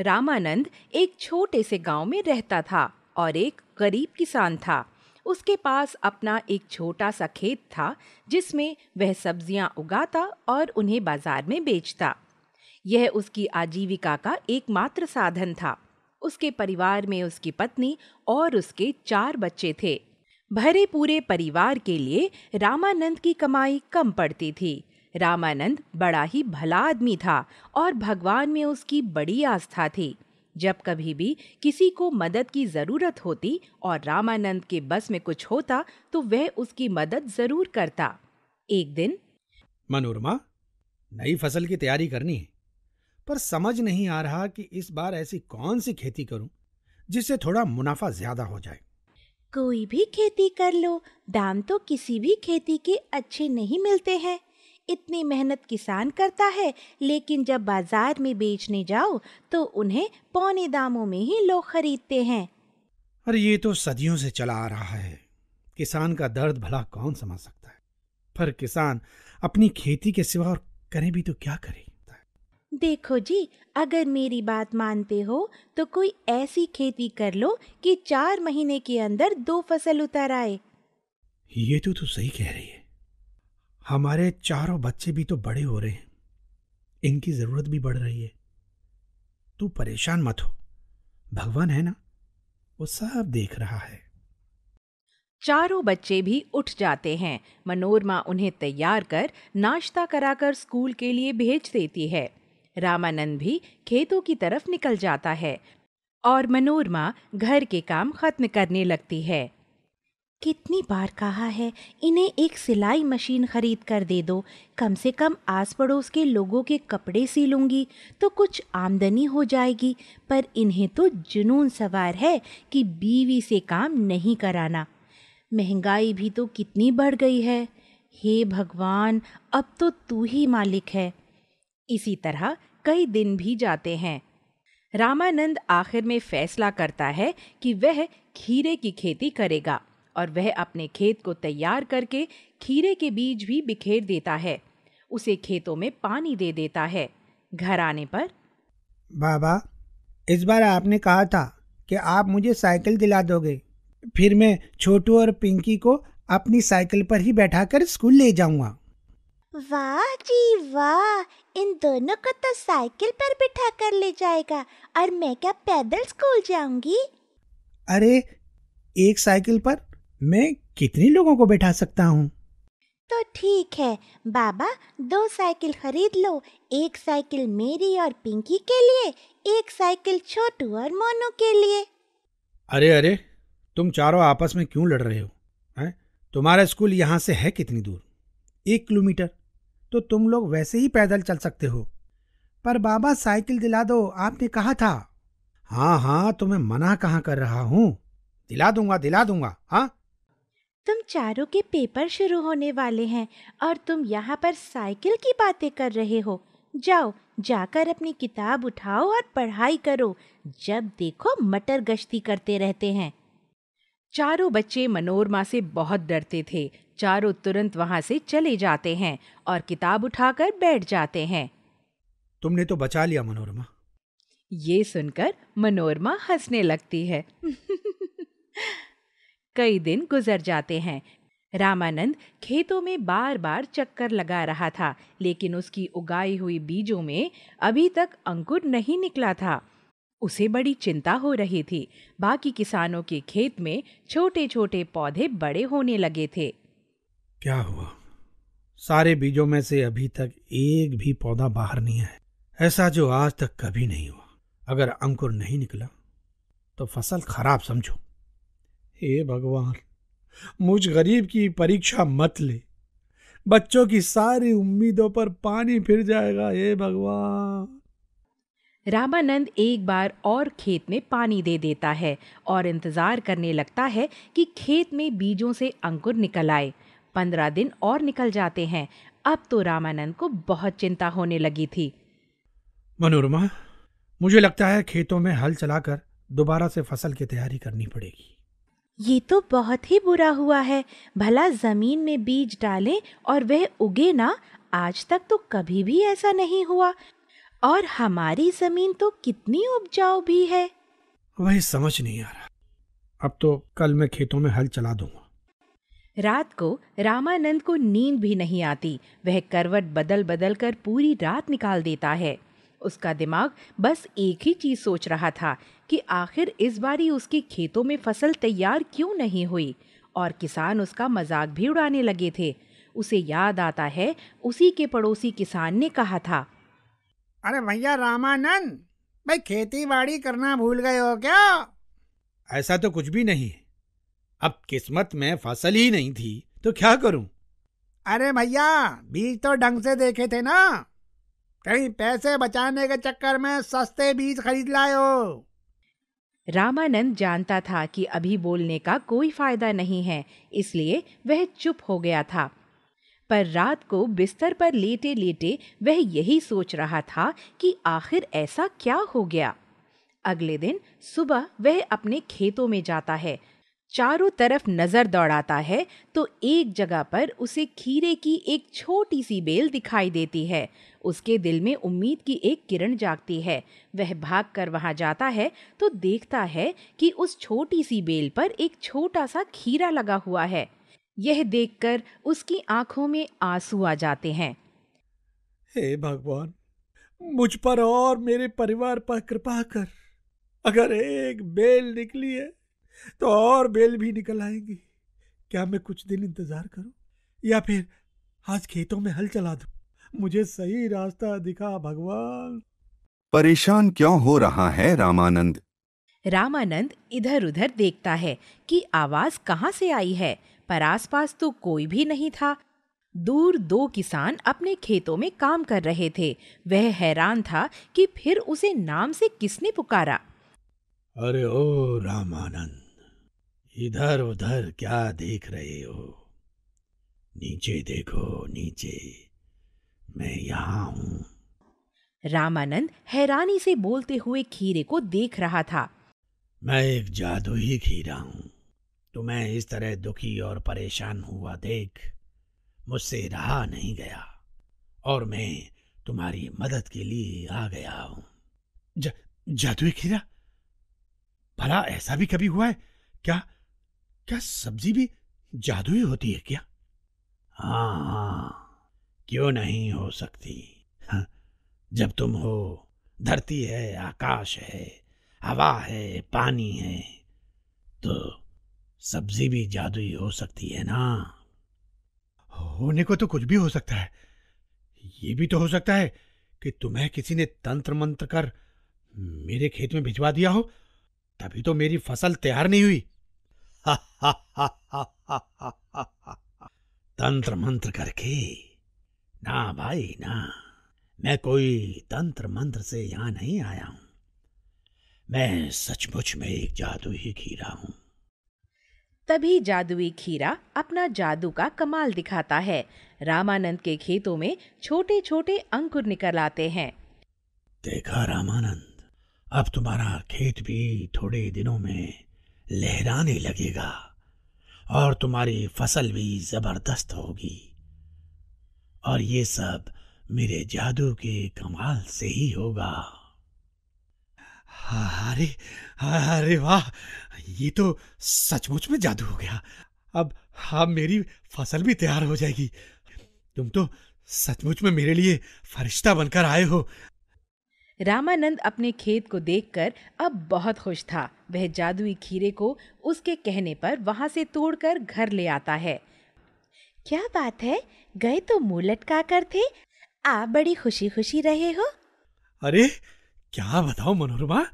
रामानंद एक छोटे से गांव में रहता था और एक गरीब किसान था उसके पास अपना एक छोटा सा खेत था जिसमें वह सब्जियां उगाता और उन्हें बाजार में बेचता यह उसकी आजीविका का एकमात्र साधन था उसके परिवार में उसकी पत्नी और उसके चार बच्चे थे भरे पूरे परिवार के लिए रामानंद की कमाई कम पड़ती थी रामानंद बड़ा ही भला आदमी था और भगवान में उसकी बड़ी आस्था थी जब कभी भी किसी को मदद की ज़रूरत होती और रामानंद के बस में कुछ होता तो वह उसकी मदद ज़रूर करता एक दिन मनोरमा नई फसल की तैयारी करनी है पर समझ नहीं आ रहा कि इस बार ऐसी कौन सी खेती करूं जिससे थोड़ा मुनाफा ज्यादा हो जाए कोई भी खेती कर लो दाम तो किसी भी खेती के अच्छे नहीं मिलते हैं इतनी मेहनत किसान करता है लेकिन जब बाजार में बेचने जाओ तो उन्हें पौने दामों में ही लोग खरीदते हैं अरे ये तो सदियों से चला आ रहा है किसान का दर्द भला कौन समझ सकता है पर किसान अपनी खेती के सिवा और करे भी तो क्या करे देखो जी अगर मेरी बात मानते हो तो कोई ऐसी खेती कर लो कि चार महीने के अंदर दो फसल उतर आए ये तो तू सही कह रही है हमारे चारों बच्चे भी तो बड़े हो रहे हैं इनकी जरूरत भी बढ़ रही है तू परेशान मत हो भगवान है ना वो सब देख रहा है चारों बच्चे भी उठ जाते हैं मनोरमा उन्हें तैयार कर नाश्ता कराकर स्कूल के लिए भेज देती है रामानंद भी खेतों की तरफ निकल जाता है और मनोरमा घर के काम खत्म करने लगती है कितनी बार कहा है इन्हें एक सिलाई मशीन खरीद कर दे दो कम से कम आस पड़ोस के लोगों के कपड़े सी लूँगी तो कुछ आमदनी हो जाएगी पर इन्हें तो जुनून सवार है कि बीवी से काम नहीं कराना महंगाई भी तो कितनी बढ़ गई है हे भगवान अब तो तू ही मालिक है इसी तरह कई दिन भी जाते हैं रामानंद आखिर में फैसला करता है कि वह खीरे की खेती करेगा और वह अपने खेत को तैयार करके खीरे के बीज भी बिखेर देता है उसे खेतों में पानी दे देता है घर आने पर बाबा इस बार आपने कहा था कि आप मुझे साइकिल दिला दोगे फिर मैं छोटू और पिंकी को अपनी साइकिल पर ही बैठाकर स्कूल ले जाऊंगा वाह जी वाह इन दोनों को तो साइकिल पर बिठा कर ले जाएगा और मैं क्या पैदल स्कूल जाऊंगी अरे एक साइकिल पर मैं कितने लोगों को बैठा सकता हूँ तो ठीक है बाबा दो साइकिल खरीद लो एक साइकिल मेरी और पिंकी के लिए एक साइकिल छोटू और मोनू के लिए अरे अरे तुम चारों आपस में क्यों लड़ रहे हो है? तुम्हारा स्कूल यहाँ से है कितनी दूर एक किलोमीटर तो तुम लोग वैसे ही पैदल चल सकते हो पर बाबा साइकिल दिला दो आपने कहा था हाँ हाँ तो मैं मना कहाँ कर रहा हूँ दिला दूंगा दिला दूंगा हाँ तुम चारों के पेपर शुरू होने वाले हैं और तुम यहाँ पर साइकिल की बातें कर रहे हो जाओ जाकर अपनी किताब उठाओ और पढ़ाई करो जब देखो मटर गश्ती करते रहते हैं चारों बच्चे मनोरमा से बहुत डरते थे चारों तुरंत वहाँ से चले जाते हैं और किताब उठाकर बैठ जाते हैं तुमने तो बचा लिया मनोरमा ये सुनकर मनोरमा हंसने लगती है कई दिन गुजर जाते हैं रामानंद खेतों में बार बार चक्कर लगा रहा था लेकिन उसकी उगाई हुई बीजों में अभी तक अंकुर नहीं निकला था उसे बड़ी चिंता हो रही थी बाकी किसानों के खेत में छोटे छोटे पौधे बड़े होने लगे थे क्या हुआ सारे बीजों में से अभी तक एक भी पौधा बाहर नहीं आया ऐसा जो आज तक कभी नहीं हुआ अगर अंकुर नहीं निकला तो फसल खराब समझो हे भगवान मुझ गरीब की परीक्षा मत ले बच्चों की सारी उम्मीदों पर पानी फिर जाएगा हे भगवान रामानंद एक बार और खेत में पानी दे देता है और इंतज़ार करने लगता है कि खेत में बीजों से अंकुर निकल आए पंद्रह दिन और निकल जाते हैं अब तो रामानंद को बहुत चिंता होने लगी थी मनोरमा मुझे लगता है खेतों में हल चलाकर दोबारा से फसल की तैयारी करनी पड़ेगी ये तो बहुत ही बुरा हुआ है भला जमीन में बीज डालें और वह उगे ना आज तक तो कभी भी ऐसा नहीं हुआ और हमारी जमीन तो कितनी उपजाऊ भी है वही समझ नहीं आ रहा अब तो कल मैं खेतों में हल चला दूंगा रात को रामानंद को नींद भी नहीं आती वह करवट बदल बदल कर पूरी रात निकाल देता है उसका दिमाग बस एक ही चीज सोच रहा था कि आखिर इस बारी उसके खेतों में फसल तैयार क्यों नहीं हुई और किसान उसका मजाक भी उड़ाने लगे थे उसे याद आता है उसी के पड़ोसी किसान ने कहा था अरे भैया रामानंद भाई खेती बाड़ी करना भूल गए हो क्या ऐसा तो कुछ भी नहीं अब किस्मत में फसल ही नहीं थी तो क्या करूं अरे भैया बीज तो ढंग से देखे थे ना कहीं पैसे बचाने के चक्कर में सस्ते बीज खरीद लाए हो रामानंद जानता था कि अभी बोलने का कोई फायदा नहीं है इसलिए वह चुप हो गया था पर रात को बिस्तर पर लेटे लेटे वह यही सोच रहा था कि आखिर ऐसा क्या हो गया अगले दिन सुबह वह अपने खेतों में जाता है चारों तरफ नजर दौड़ाता है तो एक जगह पर उसे खीरे की एक छोटी सी बेल दिखाई देती है उसके दिल में उम्मीद की एक किरण जागती है वह भाग कर वहां जाता है तो देखता है कि उस छोटी सी बेल पर एक छोटा सा खीरा लगा हुआ है यह देखकर उसकी आंखों में आंसू आ जाते हैं हे भगवान मुझ पर और मेरे परिवार पर कृपा कर अगर एक बेल निकली है तो और बेल भी निकल आएंगी क्या मैं कुछ दिन इंतजार करूं या फिर आज खेतों में हल चला दूं मुझे सही रास्ता दिखा भगवान परेशान क्यों हो रहा है रामानंद रामानंद इधर उधर देखता है कि आवाज कहाँ से आई है पर आसपास तो कोई भी नहीं था दूर दो किसान अपने खेतों में काम कर रहे थे वह हैरान था कि फिर उसे नाम से किसने पुकारा अरे ओ रामानंद इधर उधर क्या देख रहे हो नीचे देखो नीचे मैं यहाँ हूँ रामानंद हैरानी से बोलते हुए खीरे को देख रहा था मैं एक जादू ही खीरा हूँ तुम्हें तो इस तरह दुखी और परेशान हुआ देख मुझसे रहा नहीं गया और मैं तुम्हारी मदद के लिए आ गया हूँ जा, जादुई खीरा भला ऐसा भी कभी हुआ है क्या क्या सब्जी भी जादुई होती है क्या हाँ हाँ क्यों नहीं हो सकती हाँ, जब तुम हो धरती है आकाश है हवा है पानी है तो सब्जी भी जादुई हो सकती है ना होने को तो कुछ भी हो सकता है ये भी तो हो सकता है कि तुम्हें किसी ने तंत्र मंत्र कर मेरे खेत में भिजवा दिया हो तभी तो मेरी फसल तैयार नहीं हुई हा हा हा हा हा हा तंत्र मंत्र करके ना भाई ना मैं कोई तंत्र मंत्र से यहां नहीं आया हूं मैं सचमुच में एक जादुई खीरा हूं तभी जादुई खीरा अपना जादू का कमाल दिखाता है रामानंद के खेतों में छोटे छोटे अंकुर निकल आते हैं देखा रामानंद अब तुम्हारा खेत भी थोड़े दिनों में लहराने लगेगा और तुम्हारी फसल भी जबरदस्त होगी और ये सब मेरे जादू के कमाल से ही होगा हाँ, अरे अरे वाह ये तो सचमुच में जादू हो गया अब हाँ मेरी फसल भी तैयार हो जाएगी तुम तो सचमुच में मेरे लिए फरिश्ता बनकर आए हो रामानंद अपने खेत को देखकर अब बहुत खुश था वह जादुई खीरे को उसके कहने पर वहां से तोड़कर घर ले आता है क्या बात है गए तो मुंह लटका कर थे आप बड़ी खुशी खुशी रहे हो अरे क्या बताओ मनोरमा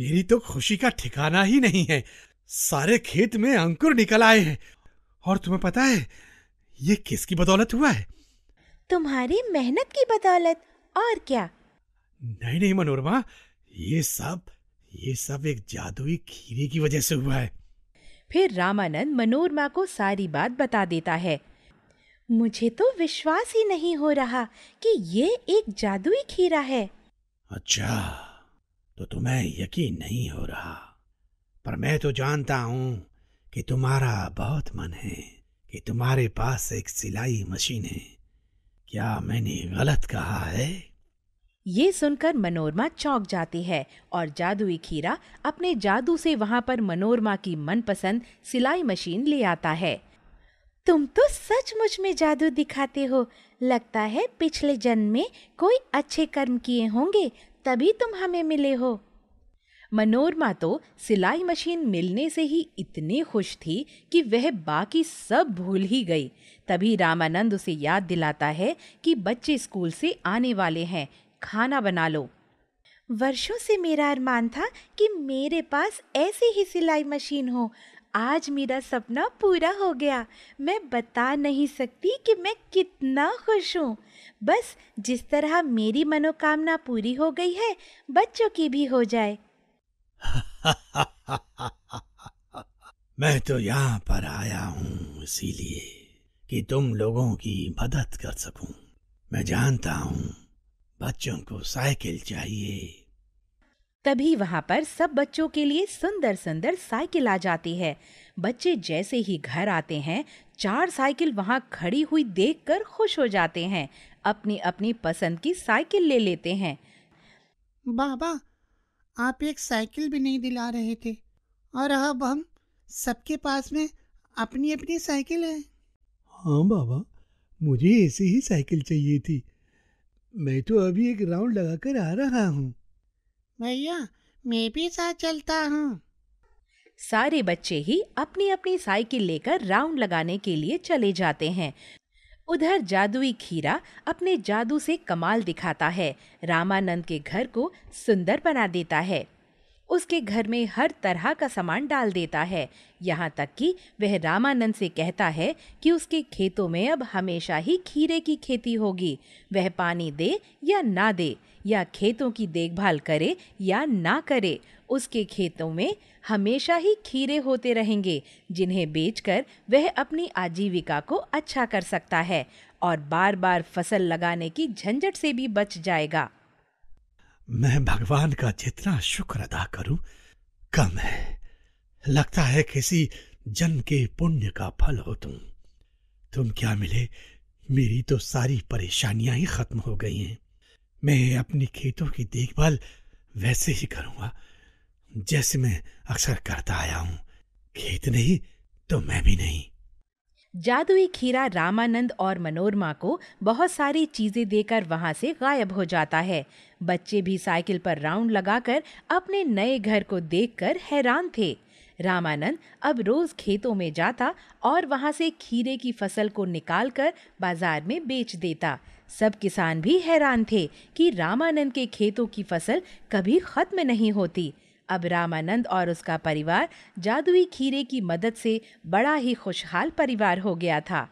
मेरी तो खुशी का ठिकाना ही नहीं है सारे खेत में अंकुर निकल आए हैं और तुम्हें पता है ये किसकी बदौलत हुआ है तुम्हारी मेहनत की बदौलत और क्या नहीं नहीं मनोरमा ये सब ये सब एक जादुई खीरे की वजह से हुआ है फिर रामानंद मनोरमा को सारी बात बता देता है मुझे तो विश्वास ही नहीं हो रहा कि ये एक जादुई खीरा है अच्छा तो तुम्हें यकीन नहीं हो रहा पर मैं तो जानता हूँ कि तुम्हारा बहुत मन है कि तुम्हारे पास एक सिलाई मशीन है क्या मैंने गलत कहा है ये सुनकर मनोरमा चौंक जाती है और जादुई खीरा अपने जादू से वहां पर मनोरमा की मनपसंद सिलाई मशीन ले आता है तुम तो सचमुच में जादू दिखाते हो लगता है पिछले जन्म में कोई अच्छे कर्म किए होंगे तभी तुम हमें मिले हो मनोरमा तो सिलाई मशीन मिलने से ही इतनी खुश थी कि वह बाकी सब भूल ही गई तभी रामानंद उसे याद दिलाता है कि बच्चे स्कूल से आने वाले हैं खाना बना लो वर्षों से मेरा अरमान था कि मेरे पास ऐसी ही सिलाई मशीन हो आज मेरा सपना पूरा हो गया मैं बता नहीं सकती कि मैं कितना खुश हूँ बस जिस तरह मेरी मनोकामना पूरी हो गई है बच्चों की भी हो जाए मैं तो यहाँ पर आया हूँ इसीलिए कि तुम लोगों की मदद कर सकूं मैं जानता हूँ बच्चों को साइकिल चाहिए तभी वहाँ पर सब बच्चों के लिए सुंदर सुंदर साइकिल आ जाती है बच्चे जैसे ही घर आते हैं चार साइकिल वहाँ खड़ी हुई देखकर खुश हो जाते हैं अपनी अपनी पसंद की साइकिल ले लेते हैं बाबा आप एक साइकिल भी नहीं दिला रहे थे और अब हम सबके पास में अपनी अपनी साइकिल है हाँ बाबा मुझे ऐसी ही साइकिल चाहिए थी मैं तो अभी एक राउंड लगाकर आ रहा हूँ भैया मैं भी साथ चलता हूँ सारे बच्चे ही अपनी अपनी साइकिल लेकर राउंड लगाने के लिए चले जाते हैं उधर जादुई खीरा अपने जादू से कमाल दिखाता है रामानंद के घर को सुंदर बना देता है उसके घर में हर तरह का सामान डाल देता है यहाँ तक कि वह रामानंद से कहता है कि उसके खेतों में अब हमेशा ही खीरे की खेती होगी वह पानी दे या ना दे या खेतों की देखभाल करे या ना करे उसके खेतों में हमेशा ही खीरे होते रहेंगे जिन्हें बेचकर वह अपनी आजीविका को अच्छा कर सकता है और बार बार फसल लगाने की झंझट से भी बच जाएगा मैं भगवान का जितना शुक्र अदा करूं कम है लगता है किसी जन्म के पुण्य का फल हो तुम तुम क्या मिले मेरी तो सारी परेशानियां ही खत्म हो गई हैं मैं अपने खेतों की देखभाल वैसे ही करूंगा जैसे मैं अक्सर करता आया हूं खेत नहीं तो मैं भी नहीं जादुई खीरा रामानंद और मनोरमा को बहुत सारी चीज़ें देकर वहाँ से गायब हो जाता है बच्चे भी साइकिल पर राउंड लगाकर अपने नए घर को देखकर हैरान थे रामानंद अब रोज़ खेतों में जाता और वहाँ से खीरे की फसल को निकालकर बाजार में बेच देता सब किसान भी हैरान थे कि रामानंद के खेतों की फसल कभी ख़त्म नहीं होती अब रामानंद और उसका परिवार जादुई खीरे की मदद से बड़ा ही खुशहाल परिवार हो गया था